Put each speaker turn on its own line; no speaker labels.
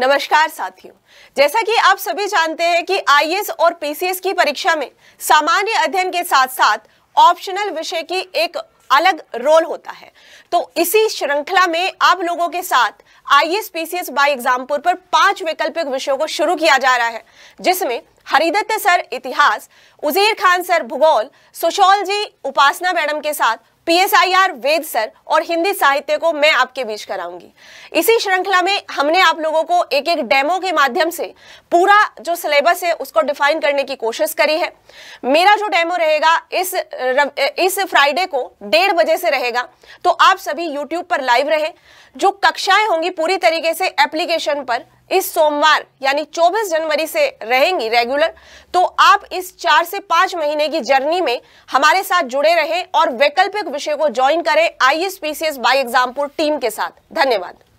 नमस्कार साथियों जैसा कि आप सभी जानते हैं कि आईएएस और पीसीएस की परीक्षा में सामान्य अध्ययन के साथ साथ ऑप्शनल विषय की एक अलग रोल होता है तो इसी श्रृंखला में आप लोगों के साथ I S P C S by Exampur पर पांच वैकल्पिक विषयों को शुरू किया जा रहा है जिसमें हरिदत्त सर इतिहास उजीर खान सर भूगोल सुशोल जी उपासना मैडम के साथ पीएसआईआर वेद सर और हिंदी साहित्य को मैं आपके बीच कराऊंगी इसी श्रृंखला में हमने आप लोगों को एक एक डेमो के माध्यम से पूरा जो सिलेबस है उसको डिफाइन करने की कोशिश करी है मेरा जो डेमो रहेगा इस रव, इस फ्राइडे को डेढ़ बजे से रहेगा तो आप सभी यूट्यूब पर लाइव रहे जो कक्षाएं होंगी पूरी तरीके से एप्लीकेशन पर इस सोमवार यानी 24 जनवरी से रहेंगी रेगुलर तो आप इस चार से पांच महीने की जर्नी में हमारे साथ जुड़े रहें और वैकल्पिक विषय को ज्वाइन करें I S P C S by Exampur team के साथ धन्यवाद